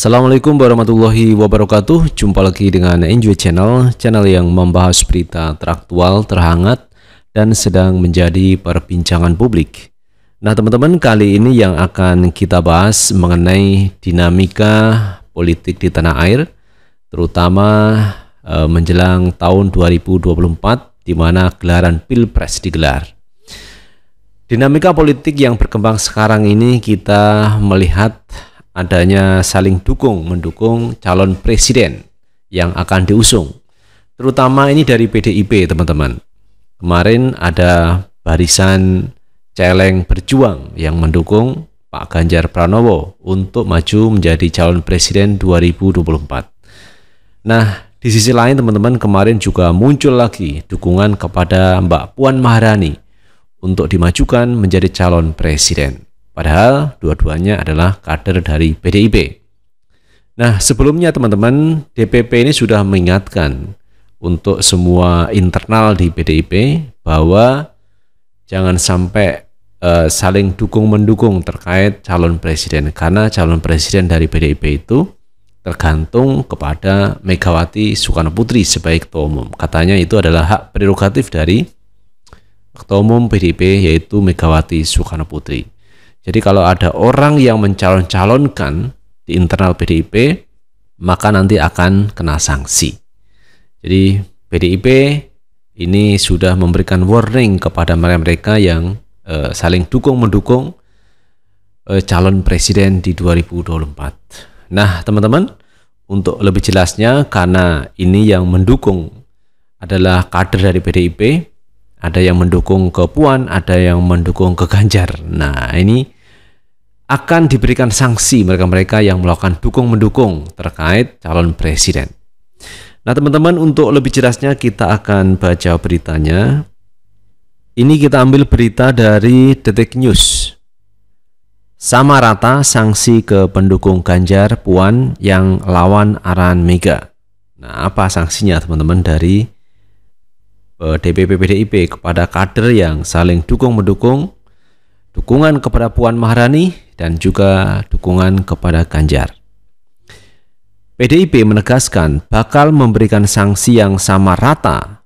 Assalamualaikum warahmatullahi wabarakatuh Jumpa lagi dengan Enjoy Channel Channel yang membahas berita teraktual, terhangat Dan sedang menjadi perbincangan publik Nah teman-teman kali ini yang akan kita bahas Mengenai dinamika politik di tanah air Terutama e, menjelang tahun 2024 di mana gelaran Pilpres digelar Dinamika politik yang berkembang sekarang ini kita melihat adanya saling dukung mendukung calon presiden yang akan diusung. Terutama ini dari PDIP, teman-teman. Kemarin ada barisan celeng berjuang yang mendukung Pak Ganjar Pranowo untuk maju menjadi calon presiden 2024. Nah, di sisi lain teman-teman kemarin juga muncul lagi dukungan kepada Mbak Puan Maharani untuk dimajukan menjadi calon presiden. Padahal dua-duanya adalah kader dari PDIP. Nah, sebelumnya teman-teman, DPP ini sudah mengingatkan untuk semua internal di PDIP bahwa jangan sampai uh, saling dukung-mendukung terkait calon presiden karena calon presiden dari PDIP itu tergantung kepada Megawati Soekarno Putri sebagai ketua umum. Katanya itu adalah hak prerogatif dari ketua umum PDIP yaitu Megawati Soekarno Putri. Jadi kalau ada orang yang mencalon-calonkan di internal PDIP, maka nanti akan kena sanksi. Jadi PDIP ini sudah memberikan warning kepada mereka-mereka yang e, saling dukung mendukung e, eh, calon presiden di 2024. Nah, teman-teman, untuk lebih jelasnya karena ini yang mendukung adalah kader dari PDIP, ada yang mendukung ke Puan, ada yang mendukung ke Ganjar. Nah, ini akan diberikan sanksi mereka-mereka yang melakukan dukung-mendukung terkait calon presiden. Nah, teman-teman, untuk lebih jelasnya kita akan baca beritanya. Ini kita ambil berita dari Detik News. Sama rata sanksi ke pendukung Ganjar Puan yang lawan Aran Mega. Nah, apa sanksinya teman-teman dari Eh, DPP PDIP kepada kader yang saling dukung mendukung, dukungan kepada Puan Maharani dan juga dukungan kepada Ganjar. PDIP menegaskan bakal memberikan sanksi yang sama rata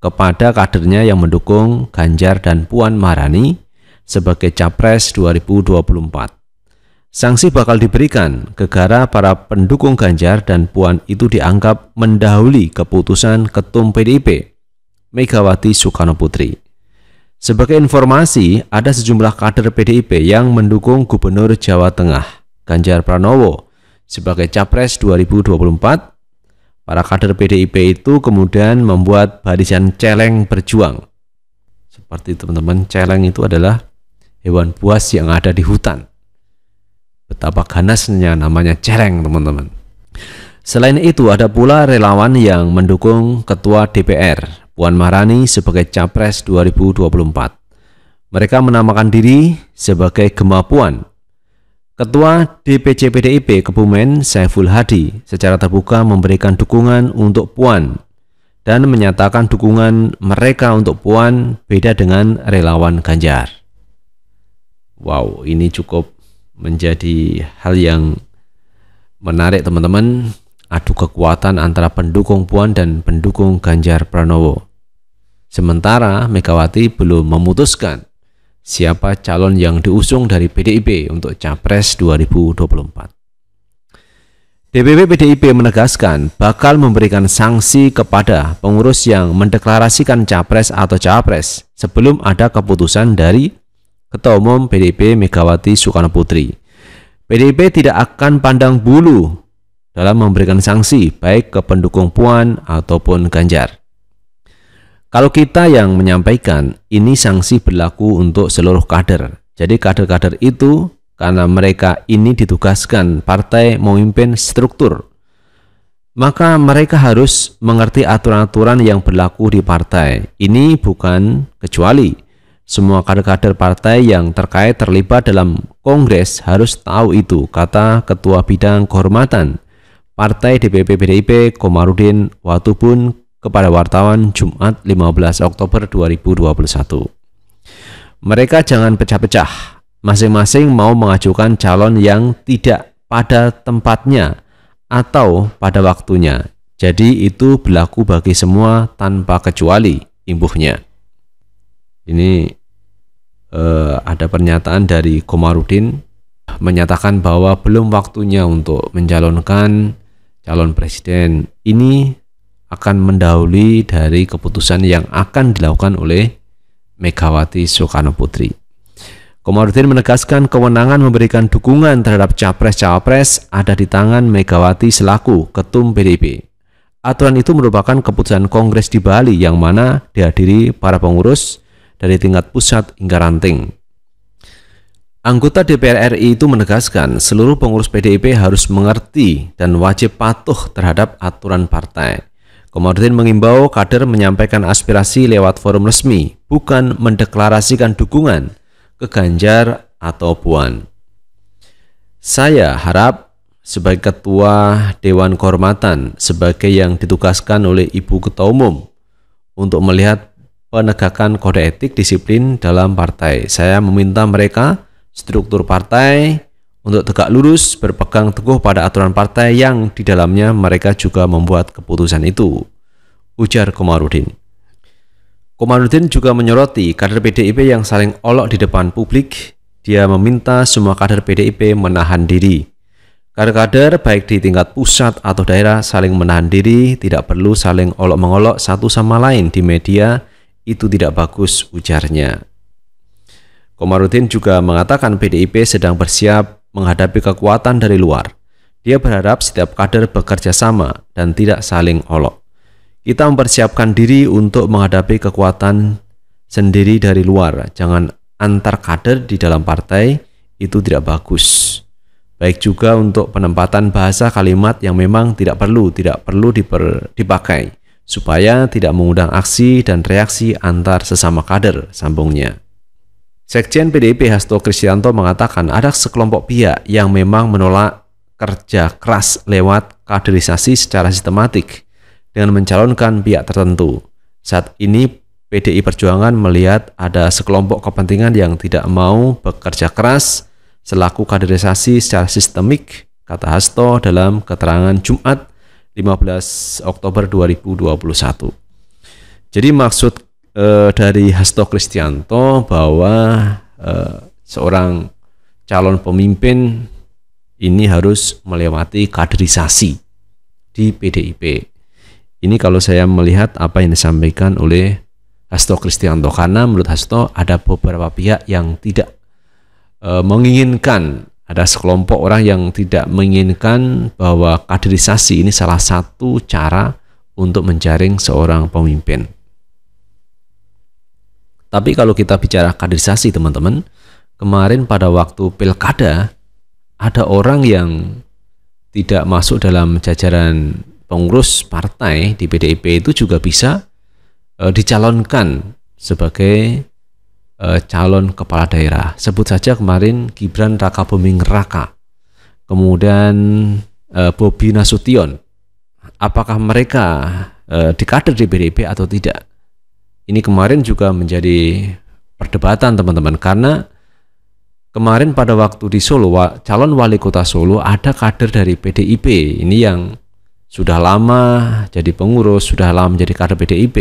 kepada kadernya yang mendukung Ganjar dan Puan Maharani sebagai capres 2024. Sanksi bakal diberikan kegara para pendukung Ganjar dan Puan itu dianggap mendahului keputusan ketum PDIP Megawati Soekarno Putri. Sebagai informasi, ada sejumlah kader PDIP yang mendukung Gubernur Jawa Tengah, Ganjar Pranowo, sebagai Capres 2024. Para kader PDIP itu kemudian membuat barisan celeng berjuang. Seperti teman-teman, celeng itu adalah hewan buas yang ada di hutan. Betapa ganasnya namanya celeng, teman-teman. Selain itu, ada pula relawan yang mendukung Ketua DPR Puan Maharani sebagai Capres 2024. Mereka menamakan diri sebagai Gemapuan. Ketua DPC PDIP Kebumen Saiful Hadi secara terbuka memberikan dukungan untuk Puan dan menyatakan dukungan mereka untuk Puan beda dengan relawan Ganjar. Wow, ini cukup menjadi hal yang menarik teman-teman adu kekuatan antara pendukung Puan dan pendukung Ganjar Pranowo. Sementara Megawati belum memutuskan siapa calon yang diusung dari PDIP untuk Capres 2024. DPP PDIP menegaskan bakal memberikan sanksi kepada pengurus yang mendeklarasikan capres atau Capres sebelum ada keputusan dari Ketua Umum PDIP Megawati Soekarno Putri. PDIP tidak akan pandang bulu dalam memberikan sanksi baik ke pendukung Puan ataupun Ganjar. Kalau kita yang menyampaikan, ini sanksi berlaku untuk seluruh kader. Jadi kader-kader itu karena mereka ini ditugaskan partai memimpin struktur, maka mereka harus mengerti aturan-aturan yang berlaku di partai. Ini bukan kecuali semua kader-kader partai yang terkait terlibat dalam kongres harus tahu itu, kata Ketua Bidang Kehormatan Partai DPP PDIP Komarudin Watubun kepada wartawan Jumat 15 Oktober 2021. Mereka jangan pecah-pecah, masing-masing mau mengajukan calon yang tidak pada tempatnya atau pada waktunya. Jadi itu berlaku bagi semua tanpa kecuali imbuhnya. Ini eh, ada pernyataan dari Komarudin menyatakan bahwa belum waktunya untuk mencalonkan calon presiden. Ini akan mendahului dari keputusan yang akan dilakukan oleh Megawati Soekarno Putri. Komarudin menegaskan kewenangan memberikan dukungan terhadap capres-cawapres ada di tangan Megawati selaku ketum PDIP. Aturan itu merupakan keputusan Kongres di Bali yang mana dihadiri para pengurus dari tingkat pusat hingga ranting. Anggota DPR RI itu menegaskan seluruh pengurus PDIP harus mengerti dan wajib patuh terhadap aturan partai. Komarudin mengimbau kader menyampaikan aspirasi lewat forum resmi, bukan mendeklarasikan dukungan ke Ganjar atau Puan. Saya harap sebagai ketua Dewan Kehormatan, sebagai yang ditugaskan oleh Ibu Ketua Umum untuk melihat penegakan kode etik disiplin dalam partai, saya meminta mereka struktur partai untuk tegak lurus berpegang teguh pada aturan partai yang di dalamnya mereka juga membuat keputusan itu, ujar Komarudin. Komarudin juga menyoroti kader PDIP yang saling olok di depan publik. Dia meminta semua kader PDIP menahan diri. Kader-kader baik di tingkat pusat atau daerah saling menahan diri, tidak perlu saling olok-mengolok satu sama lain di media, itu tidak bagus ujarnya. Komarudin juga mengatakan PDIP sedang bersiap menghadapi kekuatan dari luar. Dia berharap setiap kader bekerja sama dan tidak saling olok. Kita mempersiapkan diri untuk menghadapi kekuatan sendiri dari luar. Jangan antar kader di dalam partai itu tidak bagus. Baik juga untuk penempatan bahasa kalimat yang memang tidak perlu, tidak perlu diper, dipakai supaya tidak mengundang aksi dan reaksi antar sesama kader, sambungnya. Sekjen PDIP Hasto Kristianto mengatakan ada sekelompok pihak yang memang menolak kerja keras lewat kaderisasi secara sistematik dengan mencalonkan pihak tertentu. Saat ini PDI Perjuangan melihat ada sekelompok kepentingan yang tidak mau bekerja keras selaku kaderisasi secara sistemik, kata Hasto dalam keterangan Jumat 15 Oktober 2021. Jadi maksud eh, dari Hasto Kristianto bahwa eh, seorang calon pemimpin ini harus melewati kaderisasi di PDIP. Ini kalau saya melihat apa yang disampaikan oleh Hasto Kristianto karena menurut Hasto ada beberapa pihak yang tidak e, menginginkan ada sekelompok orang yang tidak menginginkan bahwa kaderisasi ini salah satu cara untuk menjaring seorang pemimpin. Tapi kalau kita bicara kaderisasi teman-teman, kemarin pada waktu pilkada ada orang yang tidak masuk dalam jajaran pengurus partai di PDIP itu juga bisa e, dicalonkan sebagai e, calon kepala daerah. Sebut saja kemarin Gibran Raka Buming Raka, kemudian e, Bobi Nasution. Apakah mereka e, dikader di PDIP atau tidak? ini kemarin juga menjadi perdebatan teman-teman karena kemarin pada waktu di Solo calon wali kota Solo ada kader dari PDIP ini yang sudah lama jadi pengurus sudah lama menjadi kader PDIP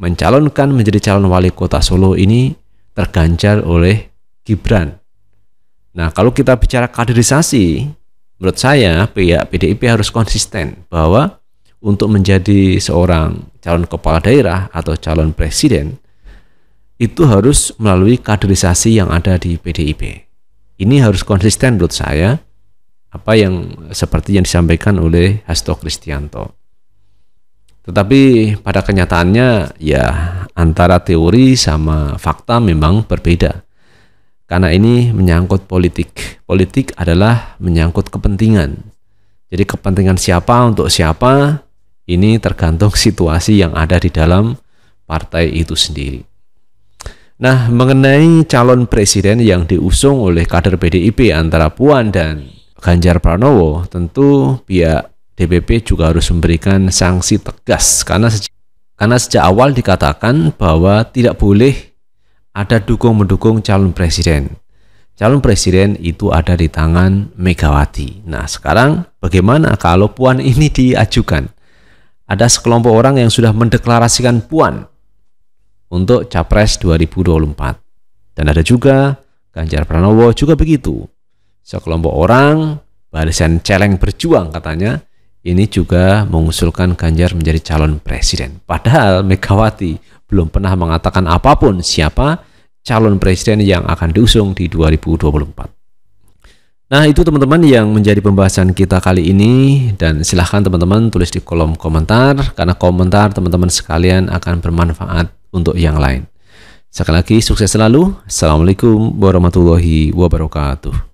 mencalonkan menjadi calon wali kota Solo ini terganjar oleh Gibran. Nah kalau kita bicara kaderisasi menurut saya pihak PDIP harus konsisten bahwa untuk menjadi seorang calon kepala daerah atau calon presiden itu harus melalui kaderisasi yang ada di PDIP. Ini harus konsisten menurut saya apa yang seperti yang disampaikan oleh Hasto Kristianto. Tetapi pada kenyataannya ya antara teori sama fakta memang berbeda. Karena ini menyangkut politik. Politik adalah menyangkut kepentingan. Jadi kepentingan siapa untuk siapa ini tergantung situasi yang ada di dalam partai itu sendiri. Nah, mengenai calon presiden yang diusung oleh kader PDIP antara Puan dan Ganjar Pranowo, tentu pihak DPP juga harus memberikan sanksi tegas karena sejak, karena sejak awal dikatakan bahwa tidak boleh ada dukung mendukung calon presiden. Calon presiden itu ada di tangan Megawati. Nah, sekarang bagaimana kalau Puan ini diajukan? ada sekelompok orang yang sudah mendeklarasikan Puan untuk Capres 2024. Dan ada juga Ganjar Pranowo juga begitu. Sekelompok orang barisan celeng berjuang katanya ini juga mengusulkan Ganjar menjadi calon presiden. Padahal Megawati belum pernah mengatakan apapun siapa calon presiden yang akan diusung di 2024. Nah itu teman-teman yang menjadi pembahasan kita kali ini dan silahkan teman-teman tulis di kolom komentar karena komentar teman-teman sekalian akan bermanfaat untuk yang lain. Sekali lagi sukses selalu. Assalamualaikum warahmatullahi wabarakatuh.